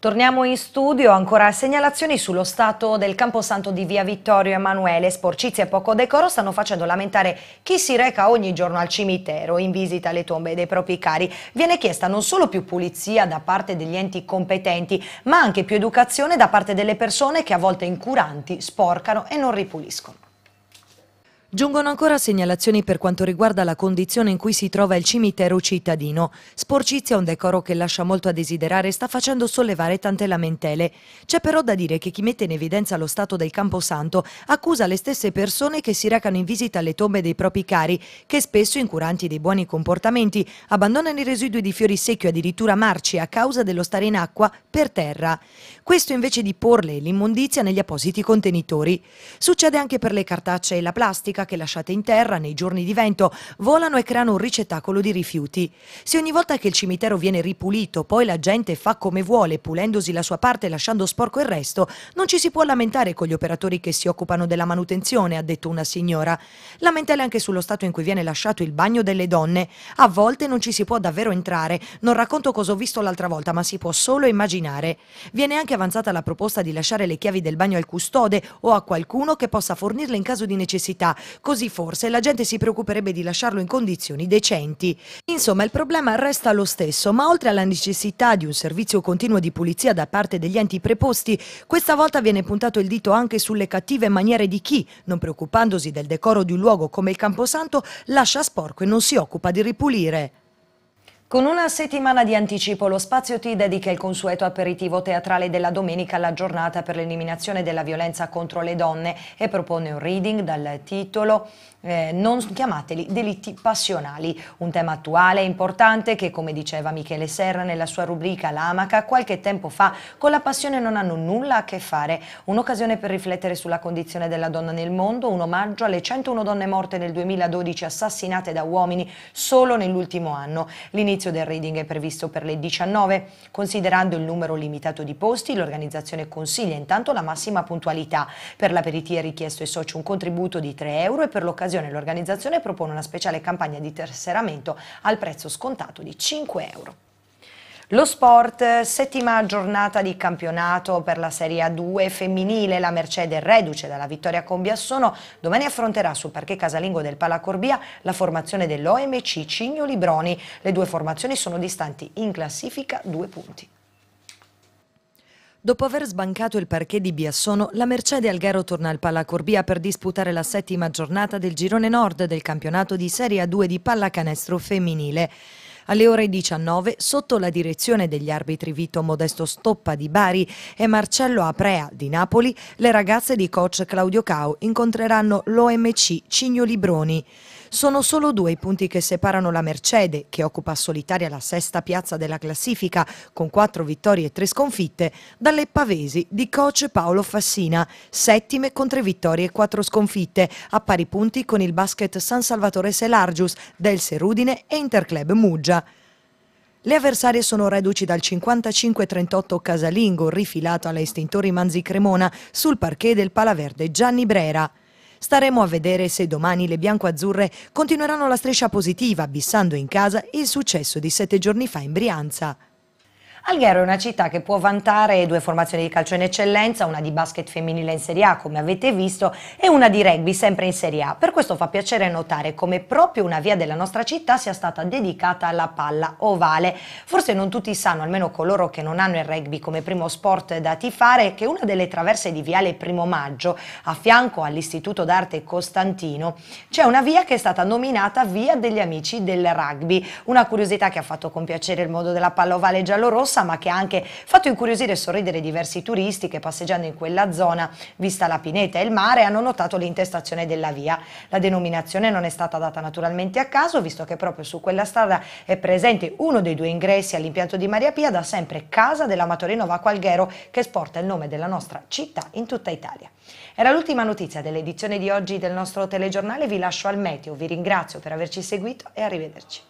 Torniamo in studio, ancora segnalazioni sullo stato del camposanto di via Vittorio Emanuele. Sporcizie e poco decoro stanno facendo lamentare chi si reca ogni giorno al cimitero in visita alle tombe dei propri cari. Viene chiesta non solo più pulizia da parte degli enti competenti, ma anche più educazione da parte delle persone che a volte incuranti sporcano e non ripuliscono. Giungono ancora segnalazioni per quanto riguarda la condizione in cui si trova il cimitero cittadino. Sporcizia è un decoro che lascia molto a desiderare e sta facendo sollevare tante lamentele. C'è però da dire che chi mette in evidenza lo stato del Camposanto accusa le stesse persone che si recano in visita alle tombe dei propri cari, che spesso, incuranti dei buoni comportamenti, abbandonano i residui di fiori secchi o addirittura marci a causa dello stare in acqua per terra. Questo invece di porle l'immondizia negli appositi contenitori. Succede anche per le cartacce e la plastica plastica che lasciate in terra nei giorni di vento volano e creano un ricettacolo di rifiuti. Se ogni volta che il cimitero viene ripulito poi la gente fa come vuole pulendosi la sua parte e lasciando sporco il resto, non ci si può lamentare con gli operatori che si occupano della manutenzione, ha detto una signora. Lamentele anche sullo stato in cui viene lasciato il bagno delle donne. A volte non ci si può davvero entrare, non racconto cosa ho visto l'altra volta ma si può solo immaginare. Viene anche avanzata la proposta di lasciare le chiavi del bagno al custode o a qualcuno che possa fornirle in caso di necessità, Così forse la gente si preoccuperebbe di lasciarlo in condizioni decenti. Insomma, il problema resta lo stesso, ma oltre alla necessità di un servizio continuo di pulizia da parte degli enti preposti, questa volta viene puntato il dito anche sulle cattive maniere di chi, non preoccupandosi del decoro di un luogo come il Camposanto, lascia sporco e non si occupa di ripulire. Con una settimana di anticipo lo Spazio ti dedica il consueto aperitivo teatrale della domenica alla giornata per l'eliminazione della violenza contro le donne e propone un reading dal titolo eh, Non chiamateli delitti passionali, un tema attuale e importante che come diceva Michele Serra nella sua rubrica L'Amaca qualche tempo fa con la passione non hanno nulla a che fare, un'occasione per riflettere sulla condizione della donna nel mondo, un omaggio alle 101 donne morte nel 2012 assassinate da uomini solo nell'ultimo anno. L'inizio L'inizio del reading è previsto per le 19. Considerando il numero limitato di posti, l'organizzazione consiglia intanto la massima puntualità. Per l'aperitivo è richiesto ai soci un contributo di 3 euro e per l'occasione l'organizzazione propone una speciale campagna di tesseramento al prezzo scontato di 5 euro. Lo sport, settima giornata di campionato per la Serie A2 femminile, la Mercedes reduce dalla vittoria con Biassono, domani affronterà sul parquet casalingo del Palacorbia la formazione dell'OMC Cignoli Broni. Le due formazioni sono distanti in classifica due punti. Dopo aver sbancato il parquet di Biassono, la Mercede Algaro torna al Palacorbia per disputare la settima giornata del girone nord del campionato di Serie A2 di pallacanestro femminile. Alle ore 19, sotto la direzione degli arbitri Vito Modesto Stoppa di Bari e Marcello Aprea di Napoli, le ragazze di coach Claudio Cau incontreranno l'OMC Cignoli Broni. Sono solo due i punti che separano la Mercedes, che occupa solitaria la sesta piazza della classifica con quattro vittorie e tre sconfitte, dalle Pavesi di coach Paolo Fassina, settime con tre vittorie e quattro sconfitte, a pari punti con il basket San Salvatore Selargius, del Serudine e Interclub Muggia. Le avversarie sono reduci dal 55-38 casalingo rifilato alla estintori Manzi Cremona sul parquet del Palaverde Gianni Brera. Staremo a vedere se domani le bianco-azzurre continueranno la striscia positiva, bissando in casa il successo di sette giorni fa in Brianza. Alghero è una città che può vantare due formazioni di calcio in eccellenza, una di basket femminile in Serie A, come avete visto, e una di rugby sempre in Serie A. Per questo fa piacere notare come proprio una via della nostra città sia stata dedicata alla palla ovale. Forse non tutti sanno, almeno coloro che non hanno il rugby come primo sport da tifare, che una delle traverse di Viale Primo Maggio, a fianco all'Istituto d'Arte Costantino, c'è una via che è stata nominata Via degli Amici del Rugby. Una curiosità che ha fatto compiacere il mondo della palla ovale giallorossa rossa ma che ha anche fatto incuriosire e sorridere diversi turisti che passeggiando in quella zona, vista la pineta e il mare, hanno notato l'intestazione della via. La denominazione non è stata data naturalmente a caso, visto che proprio su quella strada è presente uno dei due ingressi all'impianto di Maria Pia, da sempre casa dell'amatore Novaco Alghero, che sporta il nome della nostra città in tutta Italia. Era l'ultima notizia dell'edizione di oggi del nostro telegiornale, vi lascio al meteo, vi ringrazio per averci seguito e arrivederci.